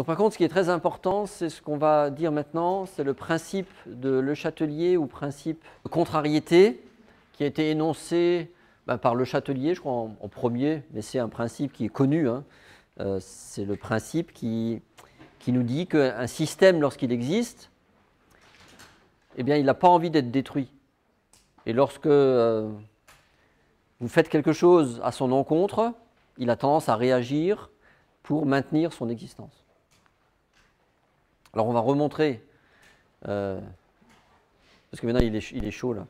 Donc, par contre, ce qui est très important, c'est ce qu'on va dire maintenant, c'est le principe de Le Châtelier ou principe de contrariété qui a été énoncé bah, par Le Châtelier, je crois, en, premier, mais c'est un principe qui est connu. Hein. Euh, c'est le principe qui, qui nous dit qu'un système, lorsqu'il existe, eh bien, il n'a pas envie d'être détruit. Et lorsque euh, vous faites quelque chose à son encontre, il a tendance à réagir pour maintenir son existence. Alors on va remontrer, euh, parce que maintenant il est, chaud là.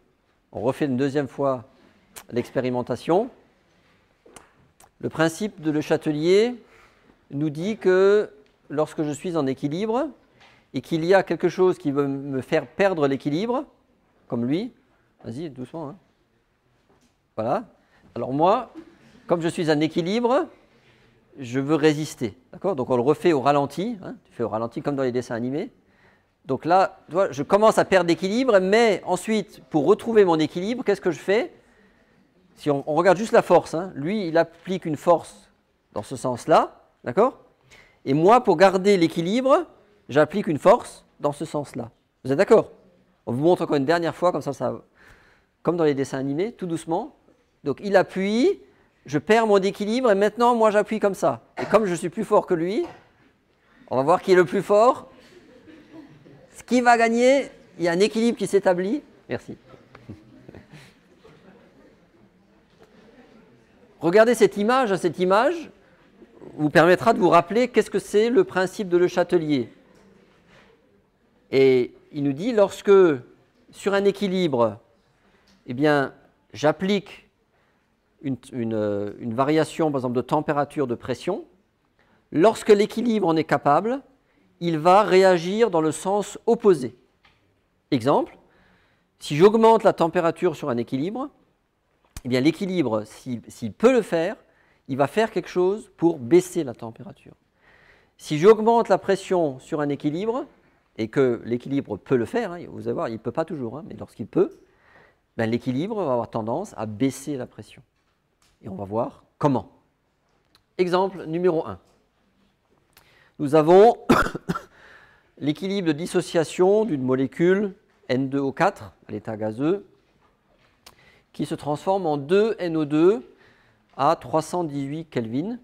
On refait une deuxième fois l'expérimentation. Le principe de Le Châtelier nous dit que lorsque je suis en équilibre et qu'il y a quelque chose qui veut me faire perdre l'équilibre, comme lui, vas-y doucement, hein. voilà. Alors moi, comme je suis en équilibre, je veux résister. D'accord Donc on le refait au ralenti, hein, tu fais au ralenti comme dans les dessins animés. Donc là, je commence à perdre l'équilibre, mais ensuite, pour retrouver mon équilibre, qu'est-ce que je fais Si on, regarde juste la force, hein, lui, il applique une force dans ce sens-là, d'accord Et moi, pour garder l'équilibre, j'applique une force dans ce sens-là. Vous êtes d'accord On vous montre encore une dernière fois, comme ça, ça, comme dans les dessins animés, tout doucement. Donc il appuie, je perds mon équilibre et maintenant moi j'appuie comme ça. Et comme je suis plus fort que lui, on va voir qui est le plus fort. Ce qui va gagner, il y a un équilibre qui s'établit. Merci. Regardez cette image, cette image vous permettra de vous rappeler qu'est-ce que c'est le principe de Le Châtelier. Et il nous dit lorsque sur un équilibre, eh bien, j'applique euh, une, variation, par exemple, de température, de pression, lorsque l'équilibre en est capable, il va réagir dans le sens opposé. Exemple, si j'augmente la température sur un équilibre, eh bien l'équilibre, s'il peut le faire, il va faire quelque chose pour baisser la température. Si j'augmente la pression sur un équilibre, et que l'équilibre peut le faire, vous allez voir, il ne peut pas toujours, hein, mais lorsqu'il peut, ben, l'équilibre va avoir tendance à baisser la pression. Et on va voir comment. Exemple numéro 1. Nous avons l'équilibre de dissociation d'une molécule N2O4 à l'état gazeux qui se transforme en 2NO2 à 318 Kelvin.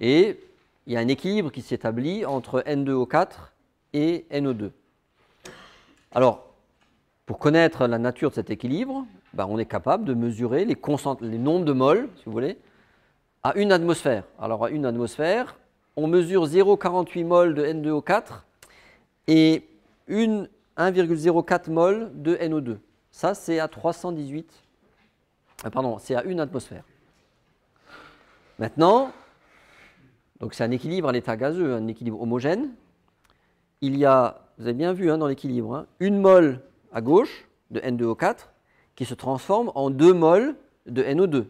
Et il y a un équilibre qui s'établit entre N2O4 et NO2. Alors, pour connaître la nature de cet équilibre, bah, on est capable de mesurer les, les nombres de moles, si vous voulez, à une atmosphère. Alors à une atmosphère, on mesure 0,48 moles de N2O4 et 1,04 moles de NO2. Ça, c'est à 318. Euh, pardon, c'est à une atmosphère. Maintenant, donc c'est un équilibre à l'état gazeux, un équilibre homogène. Il y a, vous avez bien vu hein, dans l'équilibre, hein, une mole à gauche de N2O4 qui se transforme en deux moles de NO2.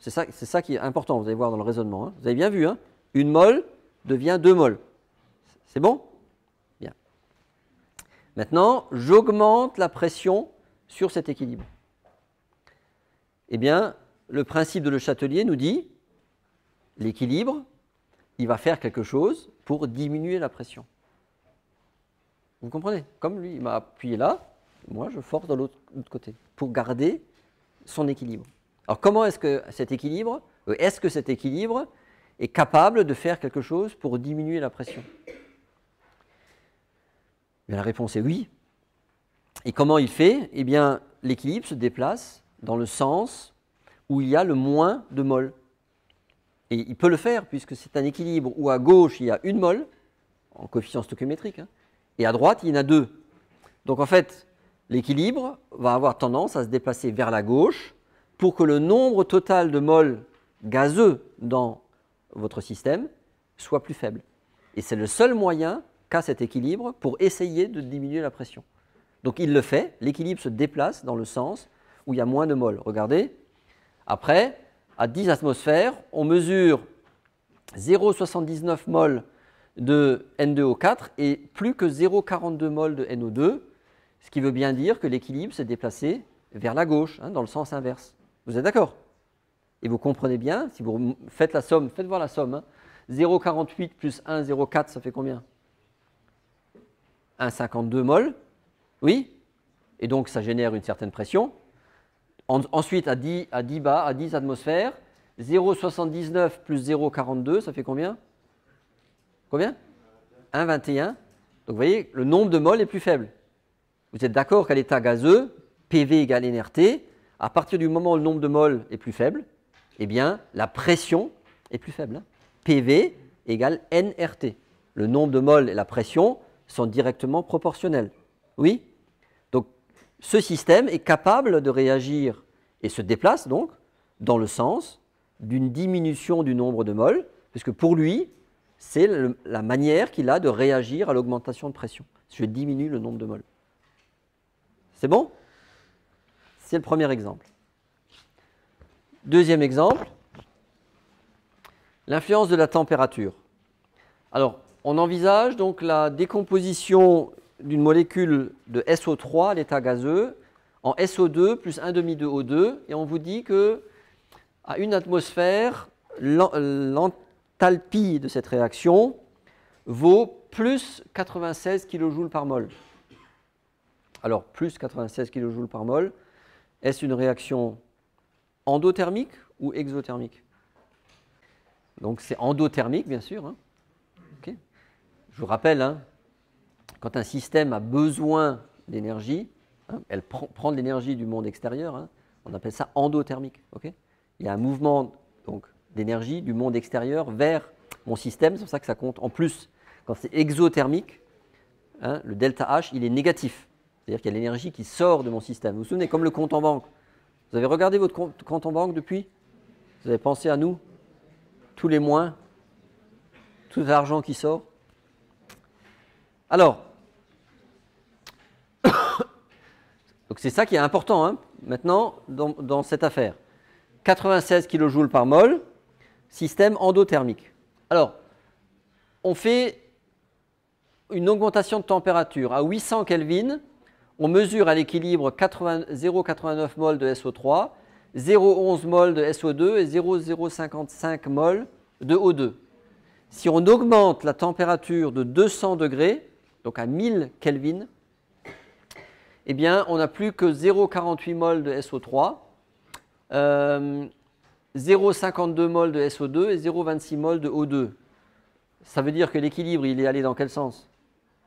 C'est ça, ça, qui est important, vous allez voir dans le raisonnement. Hein. Vous avez bien vu, hein une molle devient 2 moles. C'est bon Bien. Maintenant, j'augmente la pression sur cet équilibre. Eh bien, le principe de Le Châtelier nous dit l'équilibre, il va faire quelque chose pour diminuer la pression. Vous comprenez Comme lui, il m'a appuyé là, moi je force de l'autre côté pour garder son équilibre. Alors comment est-ce que cet équilibre, euh, est-ce que cet équilibre est capable de faire quelque chose pour diminuer la pression eh La réponse est oui. Et comment il fait Eh bien, l'équilibre se déplace dans le sens où il y a le moins de mol. Et il peut le faire puisque c'est un équilibre où à gauche il y a une molle, en coefficient stoichiométrique hein, et à droite il y en a deux. Donc en fait, l'équilibre va avoir tendance à se déplacer vers la gauche pour que le nombre total de moles gazeux dans votre système soit plus faible. Et c'est le seul moyen qu'a cet équilibre pour essayer de diminuer la pression. Donc il le fait, l'équilibre se déplace dans le sens où il y a moins de moles. Regardez, après, à 10 atmosphères, on mesure 0,79 mol de N2O4 et plus que 0,42 mol de NO2. Ce qui veut bien dire que l'équilibre s'est déplacé vers la gauche, hein, dans le sens inverse. Vous êtes d'accord Et vous comprenez bien, si vous faites la somme, faites voir la somme. 0,48 hein. plus 1,04, ça fait combien 1,52 mol. Oui Et donc ça génère une certaine pression. ensuite, à 10, à 10 bas, à 10 atmosphères, 0,79 plus 0,42, ça fait combien Combien 1,21. Donc vous voyez, le nombre de mol est plus faible. Vous êtes d'accord qu'à l'état gazeux, PV égale nRT, à partir du moment où le nombre de moles est plus faible, eh bien, la pression est plus faible. Hein. PV égale nRT. Le nombre de moles et la pression sont directement proportionnels. Oui Donc, ce système est capable de réagir et se déplace donc dans le sens d'une diminution du nombre de moles, puisque pour lui, c'est la manière qu'il a de réagir à l'augmentation de pression. Je diminue le nombre de moles. C'est bon C'est le premier exemple. Deuxième exemple, l'influence de la température. Alors, on envisage donc la décomposition d'une molécule de SO3 à l'état gazeux en SO2 plus 1,5 de O2 et on vous dit que à une atmosphère, l'enthalpie de cette réaction vaut plus 96 kJ par mol alors plus 96 kJ par mol, est-ce une réaction endothermique ou exothermique Donc c'est endothermique, bien sûr. Hein. Je vous rappelle, hein, quand un système a besoin d'énergie, hein, elle prend, de l'énergie du monde extérieur, on appelle ça endothermique. Il y a un mouvement d'énergie du monde extérieur vers mon système, c'est pour ça que ça compte. En plus, quand c'est exothermique, le delta H, il est négatif. C'est-à-dire qu'il y a l'énergie qui sort de mon système. Vous vous souvenez, comme le compte en banque. Vous avez regardé votre compte, en banque depuis Vous avez pensé à nous Tous les mois Tout l'argent qui sort Alors, c'est ça qui est important hein, maintenant dans, cette affaire. 96 kJ par mol, système endothermique. Alors, on fait une augmentation de température à 800 Kelvin, on mesure à l'équilibre 0,89 mol de SO3, 0,11 mol de SO2 et 0,055 mol de O2. Si on augmente la température de 200 degrés, donc à 1000 Kelvin, eh bien, on n'a plus que 0,48 mol de SO3, 0,52 euh, mol de SO2 et 0,26 mol de O2. Ça veut dire que l'équilibre, il est allé dans quel sens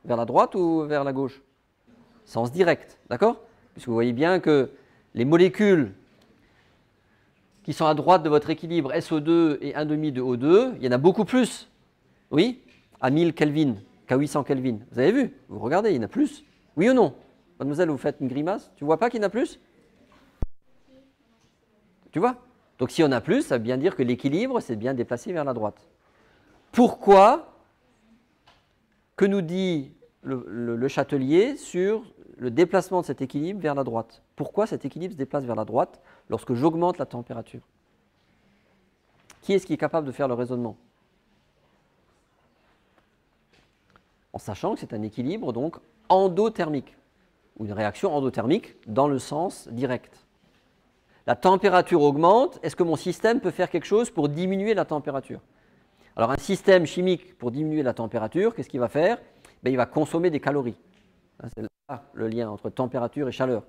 Vers la droite ou vers la gauche sens direct, d'accord Puisque vous voyez bien que les molécules qui sont à droite de votre équilibre SO2 et 1,5 de O2, il y en a beaucoup plus, oui, à 1000 Kelvin qu'à 800 Kelvin. Vous avez vu Vous regardez, il y en a plus Oui ou non Mademoiselle, vous faites une grimace Tu vois pas qu'il y en a plus Tu vois Donc si on a plus, ça veut bien dire que l'équilibre s'est bien déplacé vers la droite. Pourquoi Que nous dit le, châtelier sur le déplacement de cet équilibre vers la droite. Pourquoi cet équilibre se déplace vers la droite lorsque j'augmente la température Qui est-ce qui est capable de faire le raisonnement En sachant que c'est un équilibre donc endothermique, ou une réaction endothermique dans le sens direct. La température augmente, est-ce que mon système peut faire quelque chose pour diminuer la température alors un système chimique pour diminuer la température, qu'est-ce qu'il va faire ben, il va consommer des calories. Hein, c'est là le lien entre température et chaleur.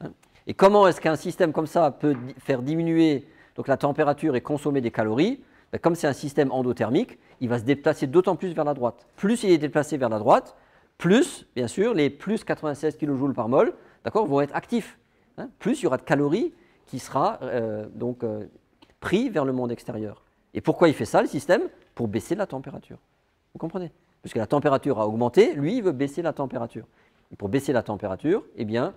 Hein. Et comment est-ce qu'un système comme ça peut faire diminuer donc, la température et consommer des calories ben, Comme c'est un système endothermique, il va se déplacer d'autant plus vers la droite. Plus il est déplacé vers la droite, plus, bien sûr, les plus 96 kJ par mol vont être actifs. Hein. plus il y aura de calories qui sera euh, donc euh, pris vers le monde extérieur. Et pourquoi il fait ça, le système Pour baisser la température. Vous comprenez puisque la température a augmenté, lui, il veut baisser la température. Et pour baisser la température, eh bien,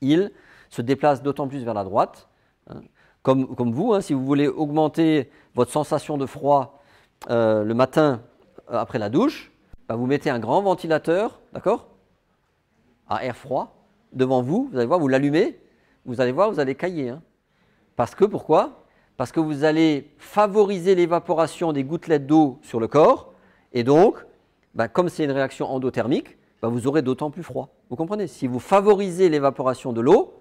il se déplace d'autant plus vers la droite. Hein. Comme, comme, vous, hein, si vous voulez augmenter votre sensation de froid euh, le matin euh, après la douche, bah, vous mettez un grand ventilateur, d'accord À air froid, devant vous, vous allez voir, vous l'allumez, vous allez voir, vous allez cailler. Hein. Parce que, pourquoi Parce que vous allez favoriser l'évaporation des gouttelettes d'eau sur le corps, et donc bah, comme c'est une réaction endothermique, bah, vous aurez d'autant plus froid. Vous comprenez Si vous favorisez l'évaporation de l'eau,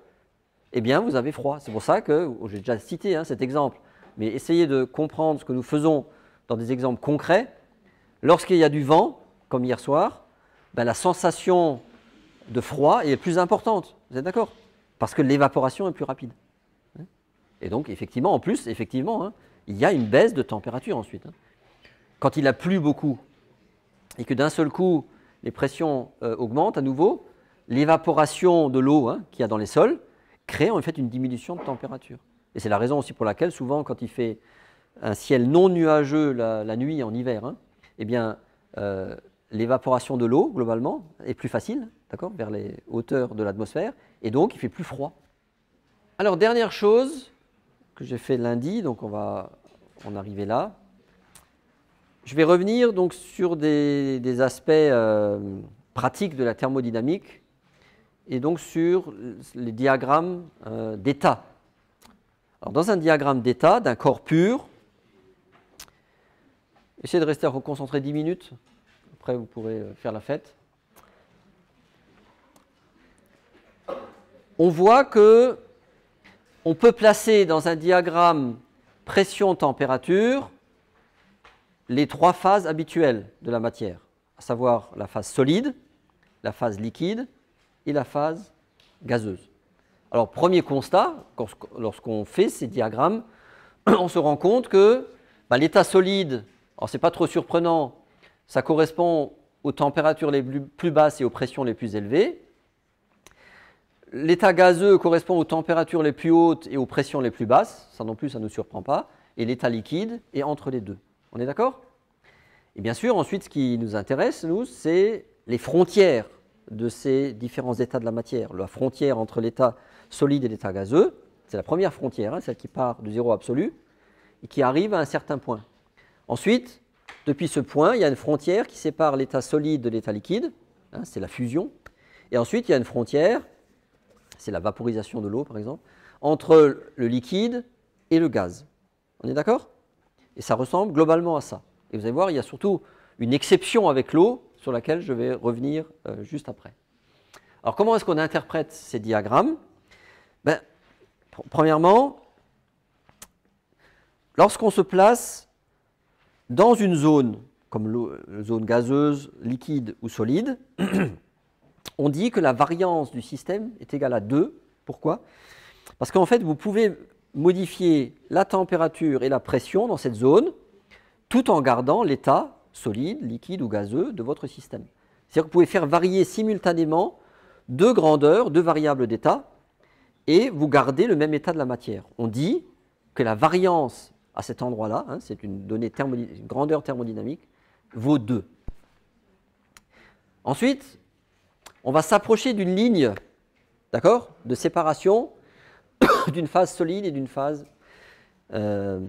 eh bien, vous avez froid. C'est pour ça que, oh, j'ai déjà cité hein, cet exemple, mais essayez de comprendre ce que nous faisons dans des exemples concrets. Lorsqu'il y a du vent, comme hier soir, bah, la sensation de froid est plus importante. Vous êtes d'accord Parce que l'évaporation est plus rapide. Hein Et donc, effectivement, en plus, effectivement, hein, il y a une baisse de température ensuite. Quand il a plu beaucoup, et que d'un seul coup, les pressions euh, augmentent à nouveau, l'évaporation de l'eau hein, qu'il y a dans les sols crée en fait une diminution de température. Et c'est la raison aussi pour laquelle souvent quand il fait un ciel non nuageux la, nuit en hiver, hein, eh bien euh, l'évaporation de l'eau globalement est plus facile, d'accord, vers les hauteurs de l'atmosphère, et donc il fait plus froid. Alors dernière chose que j'ai fait lundi, donc on va en arriver là. Je vais revenir donc sur des, aspects euh, pratiques de la thermodynamique et donc sur les diagrammes euh, d'état. Alors dans un diagramme d'état d'un corps pur, essayez de rester reconcentré 10 minutes, après vous pourrez euh, faire la fête. On voit que on peut placer dans un diagramme pression-température les trois phases habituelles de la matière, à savoir la phase solide, la phase liquide et la phase gazeuse. Alors, premier constat, lorsqu'on fait ces diagrammes, on se rend compte que bah, l'état solide, alors n'est pas trop surprenant, ça correspond aux températures les plus basses et aux pressions les plus élevées. L'état gazeux correspond aux températures les plus hautes et aux pressions les plus basses, ça non plus ça ne nous surprend pas, et l'état liquide est entre les deux. On est d'accord Et bien sûr, ensuite, ce qui nous intéresse, nous, c'est les frontières de ces différents états de la matière. La frontière entre l'état solide et l'état gazeux, c'est la première frontière, hein, celle qui part de zéro absolu et qui arrive à un certain point. Ensuite, depuis ce point, il y a une frontière qui sépare l'état solide de l'état liquide, hein, c'est la fusion. Et ensuite, il y a une frontière, c'est la vaporisation de l'eau par exemple, entre le liquide et le gaz. On est d'accord et ça ressemble globalement à ça. Et vous allez voir, il y a surtout une exception avec l'eau sur laquelle je vais revenir euh, juste après. Alors comment est-ce qu'on interprète ces diagrammes ben, Premièrement, lorsqu'on se place dans une zone comme euh, zone gazeuse, liquide ou solide, on dit que la variance du système est égale à 2. Pourquoi Parce qu'en fait, vous pouvez modifier la température et la pression dans cette zone, tout en gardant l'état solide, liquide ou gazeux de votre système. C'est-à-dire que vous pouvez faire varier simultanément deux grandeurs, deux variables d'état, et vous gardez le même état de la matière. On dit que la variance à cet endroit-là, hein, c'est une donnée grandeur thermodynamique, vaut 2. Ensuite, on va s'approcher d'une ligne, d'accord, de séparation d'une phase solide et d'une phase euh,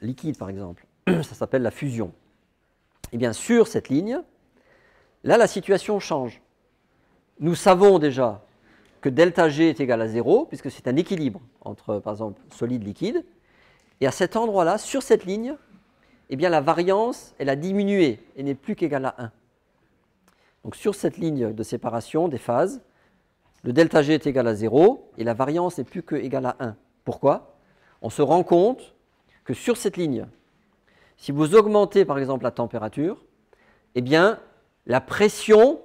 liquide, par exemple. Ça s'appelle la fusion. Et eh bien sur cette ligne, là, la situation change. Nous savons déjà que delta G est égal à 0, puisque c'est un équilibre entre, par exemple, solide-liquide. Et à cet endroit-là, sur cette ligne, eh bien, la variance, elle a diminué et n'est plus qu'égale à 1. Donc sur cette ligne de séparation des phases, le delta G est égal à 0 et la variance n'est plus que égale à 1. Pourquoi On se rend compte que sur cette ligne, si vous augmentez par exemple la température, eh bien la pression,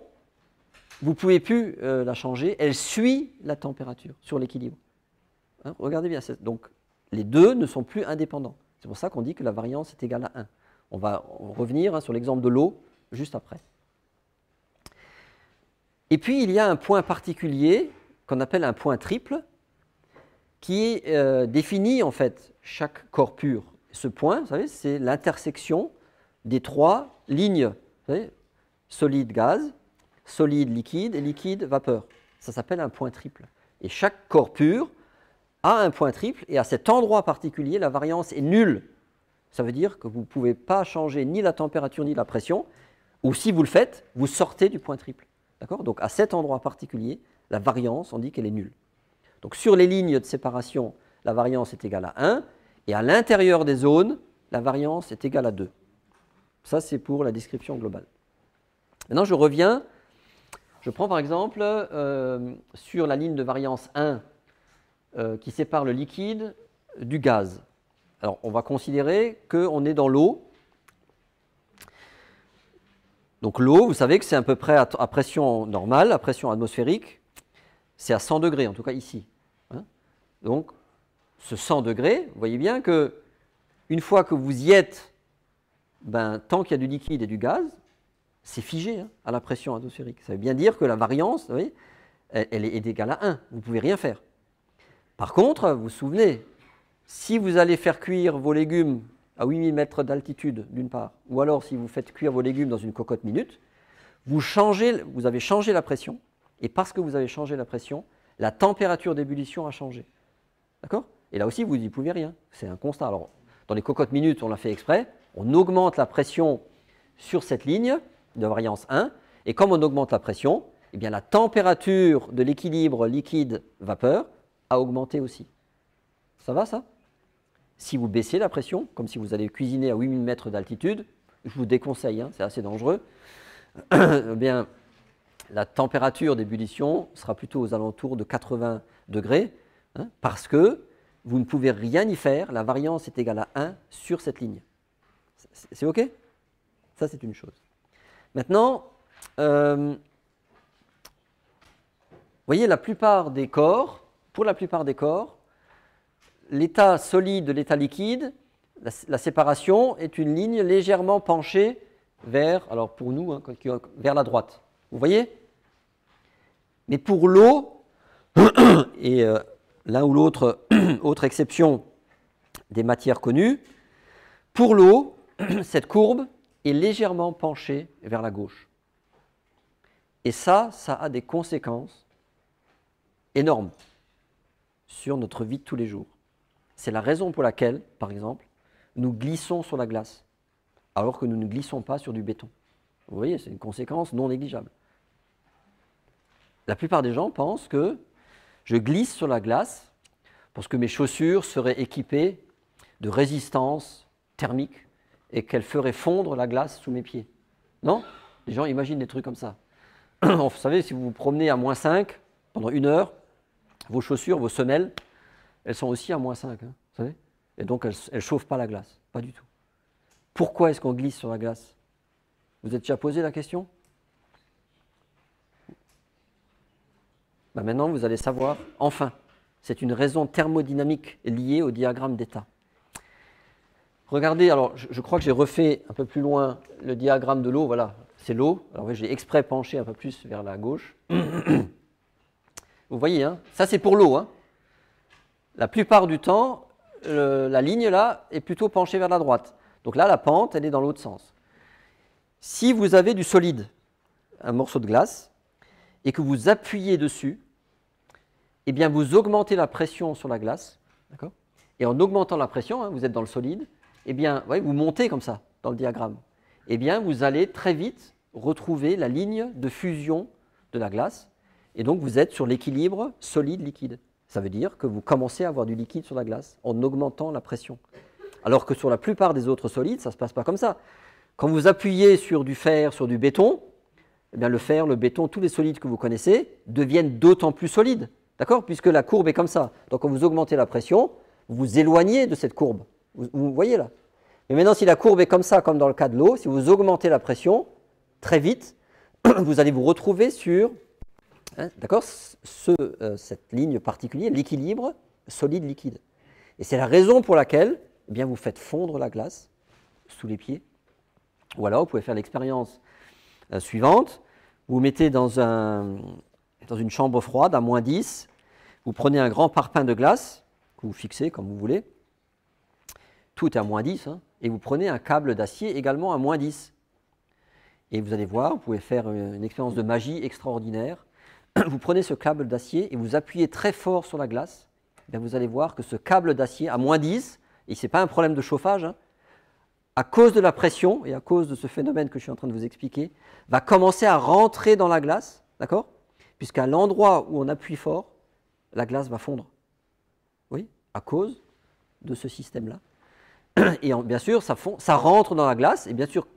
vous ne pouvez plus euh, la changer, elle suit la température sur l'équilibre. Hein, regardez bien, donc les deux ne sont plus indépendants. C'est pour ça qu'on dit que la variance est égale à 1. On va revenir hein, sur l'exemple de l'eau juste après. Et puis il y a un point particulier qu'on appelle un point triple qui euh, définit en fait chaque corps pur. Ce point, vous savez, c'est l'intersection des trois lignes solide-gaz, solide-liquide et liquide-vapeur. Ça s'appelle un point triple. Et chaque corps pur a un point triple et à cet endroit particulier, la variance est nulle. Ça veut dire que vous ne pouvez pas changer ni la température ni la pression, ou si vous le faites, vous sortez du point triple. Donc à cet endroit particulier, la variance, on dit qu'elle est nulle. Donc sur les lignes de séparation, la variance est égale à 1, et à l'intérieur des zones, la variance est égale à 2. Ça, c'est pour la description globale. Maintenant, je reviens. Je prends par exemple euh, sur la ligne de variance 1 euh, qui sépare le liquide du gaz. Alors, on va considérer qu'on est dans l'eau donc l'eau, vous savez que c'est à peu près à, pression normale, à pression atmosphérique, c'est à 100 degrés, en tout cas ici. Hein. Donc ce 100 degrés, vous voyez bien que une fois que vous y êtes, ben, tant qu'il y a du liquide et du gaz, c'est figé hein, à la pression atmosphérique. Ça veut bien dire que la variance, vous voyez, elle, est égale à 1. Vous ne pouvez rien faire. Par contre, vous vous souvenez, si vous allez faire cuire vos légumes à 8000 mètres d'altitude, d'une part, ou alors si vous faites cuire vos légumes dans une cocotte minute, vous, vous avez changé la pression, et parce que vous avez changé la pression, la température d'ébullition a changé. D'accord Et là aussi, vous n'y pouvez rien. C'est un constat. Alors, dans les cocottes minutes, on l'a fait exprès. On augmente la pression sur cette ligne de variance 1. Et comme on augmente la pression, eh bien, la température de l'équilibre liquide-vapeur a augmenté aussi. Ça va, ça si vous baissez la pression, comme si vous allez cuisiner à 8000 mètres d'altitude, je vous déconseille, hein, c'est assez dangereux, eh bien, la température d'ébullition sera plutôt aux alentours de 80 degrés, hein, parce que vous ne pouvez rien y faire, la variance est égale à 1 sur cette ligne. C'est OK Ça, c'est une chose. Maintenant, euh, vous voyez, la plupart des corps, pour la plupart des corps, l'état solide de l'état liquide, la, séparation est une ligne légèrement penchée vers, alors pour nous, hein, vers la droite. Vous voyez Mais pour l'eau, et euh, l'un ou l'autre, autre exception des matières connues, pour l'eau, cette courbe est légèrement penchée vers la gauche. Et ça, ça a des conséquences énormes sur notre vie de tous les jours. C'est la raison pour laquelle, par exemple, nous glissons sur la glace, alors que nous ne glissons pas sur du béton. Vous voyez, c'est une conséquence non négligeable. La plupart des gens pensent que je glisse sur la glace parce que mes chaussures seraient équipées de résistance thermique et qu'elles feraient fondre la glace sous mes pieds. Non Les gens imaginent des trucs comme ça. vous savez, si vous vous promenez à moins 5 pendant une heure, vos chaussures, vos semelles, elles sont aussi à moins 5. Hein, vous savez et donc, elles ne chauffent pas la glace. Pas du tout. Pourquoi est-ce qu'on glisse sur la glace Vous êtes déjà posé la question bah, Maintenant, vous allez savoir, enfin. C'est une raison thermodynamique liée au diagramme d'état. Regardez, alors je, je crois que j'ai refait un peu plus loin le diagramme de l'eau. Voilà, c'est l'eau. Alors j'ai exprès penché un peu plus vers la gauche. vous voyez, hein ça c'est pour l'eau. Hein la plupart du temps, euh, la ligne là est plutôt penchée vers la droite. Donc là, la pente, elle est dans l'autre sens. Si vous avez du solide, un morceau de glace, et que vous appuyez dessus, eh bien vous augmentez la pression sur la glace. Et en augmentant la pression, hein, vous êtes dans le solide, eh bien, vous, vous montez comme ça dans le diagramme. Eh bien, vous allez très vite retrouver la ligne de fusion de la glace. Et donc, vous êtes sur l'équilibre solide-liquide. Ça veut dire que vous commencez à avoir du liquide sur la glace en augmentant la pression. Alors que sur la plupart des autres solides, ça ne se passe pas comme ça. Quand vous appuyez sur du fer, sur du béton, eh bien le fer, le béton, tous les solides que vous connaissez deviennent d'autant plus solides, d'accord Puisque la courbe est comme ça. Donc quand vous augmentez la pression, vous vous éloignez de cette courbe. vous voyez là Mais maintenant, si la courbe est comme ça, comme dans le cas de l'eau, si vous augmentez la pression, très vite, vous allez vous retrouver sur Hein, d'accord euh, Cette ligne particulière, l'équilibre solide-liquide. Et c'est la raison pour laquelle eh bien, vous faites fondre la glace sous les pieds. Ou alors, vous pouvez faire l'expérience euh, suivante. Vous, vous mettez dans, un, dans une chambre froide à moins 10. Vous prenez un grand parpaing de glace, que vous fixez comme vous voulez. Tout est à moins 10. Hein, et vous prenez un câble d'acier également à moins 10. Et vous allez voir, vous pouvez faire euh, une expérience de magie extraordinaire vous prenez ce câble d'acier et vous appuyez très fort sur la glace, eh vous allez voir que ce câble d'acier à moins 10, et ce n'est pas un problème de chauffage, hein, à cause de la pression et à cause de ce phénomène que je suis en train de vous expliquer, va commencer à rentrer dans la glace, d'accord Puisqu'à l'endroit où on appuie fort, la glace va fondre. Oui, à cause de ce système-là. Et bien sûr, ça, rentre dans la glace, et bien sûr,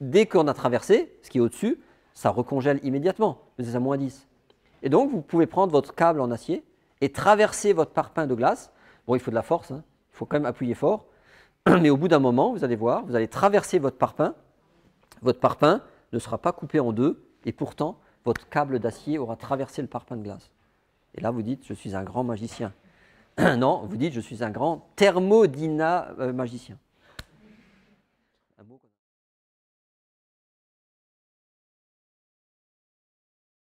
dès qu'on a traversé, ce qui est au-dessus, ça recongèle immédiatement. mais C'est à moins 10. Et donc, vous pouvez prendre votre câble en acier et traverser votre parpaing de glace. Bon, il faut de la force, hein. il faut quand même appuyer fort. Mais au bout d'un moment, vous allez voir, vous allez traverser votre parpaing. Votre parpaing ne sera pas coupé en deux, et pourtant, votre câble d'acier aura traversé le parpaing de glace. Et là, vous dites, je suis un grand magicien. non, vous dites, je suis un grand thermodynamagicien.